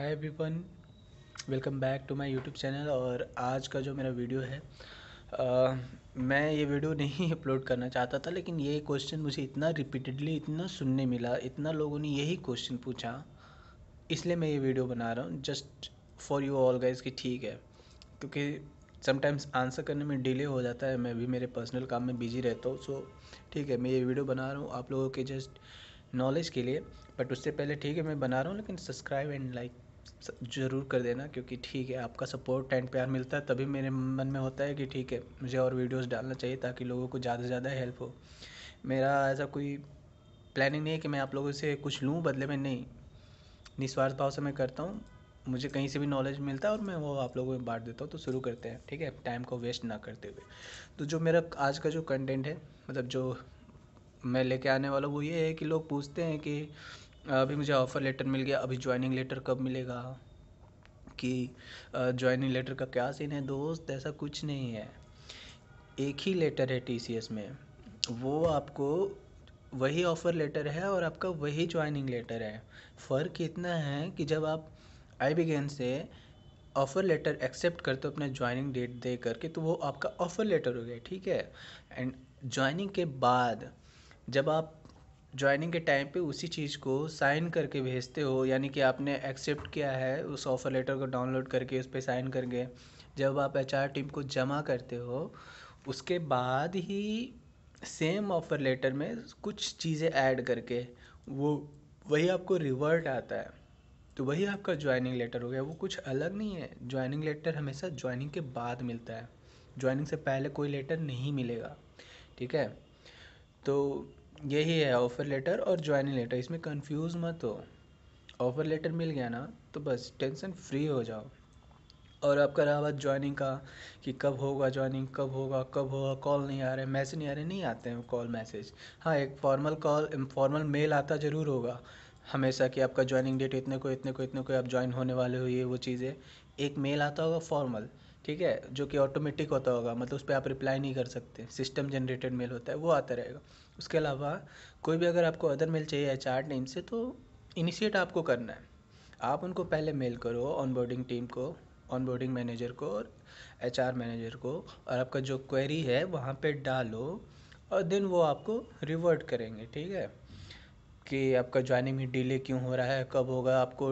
hi everyone welcome back to my YouTube channel और आज का जो मेरा वीडियो है आ, मैं ये वीडियो नहीं अपलोड करना चाहता था लेकिन ये क्वेश्चन मुझे इतना रिपीटेडली इतना सुनने मिला इतना लोगों ने यही क्वेश्चन पूछा इसलिए मैं ये वीडियो बना रहा हूँ just for you all guys कि ठीक है क्योंकि समटाइम्स आंसर करने में डिले हो जाता है मैं भी मेरे पर्सनल काम में बिजी रहता हूँ सो ठीक है मैं ये वीडियो बना रहा हूँ आप लोगों के जस्ट नॉलेज के लिए बट उससे पहले ठीक है मैं बना रहा हूँ लेकिन सब्सक्राइब एंड लाइक ज़रूर कर देना क्योंकि ठीक है आपका सपोर्ट एंड प्यार मिलता है तभी मेरे मन में होता है कि ठीक है मुझे और वीडियोस डालना चाहिए ताकि लोगों को ज़्यादा से ज़्यादा हेल्प हो मेरा ऐसा कोई प्लानिंग नहीं है कि मैं आप लोगों से कुछ लूँ बदले में नहीं निस्वार्थ भाव से मैं करता हूँ मुझे कहीं से भी नॉलेज मिलता है और मैं वो आप लोगों में बांट देता हूँ तो शुरू करते हैं ठीक है टाइम को वेस्ट ना करते हुए तो जो मेरा आज का जो कंटेंट है मतलब जो मैं लेके आने वाला वो ये है कि लोग पूछते हैं कि अभी मुझे ऑफ़र लेटर मिल गया अभी ज्वाइनिंग लेटर कब मिलेगा कि ज्वाइनिंग लेटर का क्या सीन है दोस्त ऐसा कुछ नहीं है एक ही लेटर है एस में वो आपको वही ऑफ़र लेटर है और आपका वही ज्वाइनिंग लेटर है फ़र्क इतना है कि जब आप आई बिगेन से ऑफ़र लेटर एक्सेप्ट करते हो अपना ज्वाइनिंग डेट दे करके तो वो आपका ऑफ़र लेटर हो गया ठीक है एंड ज्वाइनिंग के बाद जब आप ज्वाइनिंग के टाइम पे उसी चीज़ को साइन करके भेजते हो यानी कि आपने एक्सेप्ट किया है उस ऑफ़र लेटर को डाउनलोड करके उस पर साइन करके जब आप एच टीम को जमा करते हो उसके बाद ही सेम ऑफ़र लेटर में कुछ चीज़ें ऐड करके वो वही आपको रिवर्ट आता है तो वही आपका ज्वाइनिंग लेटर हो गया वो कुछ अलग नहीं है ज्वाइनिंग लेटर हमेशा ज्वाइनिंग के बाद मिलता है ज्वाइनिंग से पहले कोई लेटर नहीं मिलेगा ठीक है तो यही है ऑफ़र लेटर और ज्वाइनिंग लेटर इसमें कंफ्यूज मत हो ऑफ़र लेटर मिल गया ना तो बस टेंशन फ्री हो जाओ और आपका रहा बात ज्वाइनिंग का कि कब होगा ज्वाइनिंग कब होगा कब होगा कॉल नहीं आ रहे मैसेज नहीं आ रहे नहीं आते हैं कॉल मैसेज हाँ एक फॉर्मल कॉल फॉर्मल मेल आता ज़रूर होगा हमेशा कि आपका ज्वाइनिंग डेट इतने को इतने को इतने को आप ज्वाइन होने वाले हो ये वो चीज़ें एक मेल आता होगा फॉर्मल ठीक है जो कि ऑटोमेटिक होता होगा मतलब उस पर आप रिप्लाई नहीं कर सकते सिस्टम जनरेटेड मेल होता है वो आता रहेगा उसके अलावा कोई भी अगर आपको अदर मेल चाहिए एच आर नेम से तो इनिशिएट आपको करना है आप उनको पहले मेल करो ऑनबोर्डिंग टीम को ऑनबोर्डिंग मैनेजर को और एच आर मैनेजर को और आपका जो क्वेरी है वहाँ पर डालो और देन वो आपको रिवर्ट करेंगे ठीक है कि आपका ज्वाइनिंग में डिले क्यों हो रहा है कब होगा आपको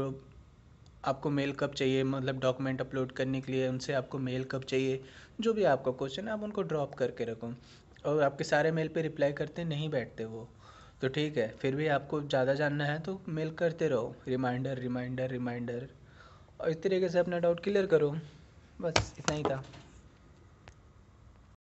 आपको मेल कब चाहिए मतलब डॉक्यूमेंट अपलोड करने के लिए उनसे आपको मेल कब चाहिए जो भी आपका क्वेश्चन है आप उनको ड्रॉप करके रखो और आपके सारे मेल पे रिप्लाई करते नहीं बैठते वो तो ठीक है फिर भी आपको ज़्यादा जानना है तो मेल करते रहो रिमाइंडर रिमाइंडर रिमाइंडर और इस तरीके से अपना डाउट क्लियर करो बस इतना ही था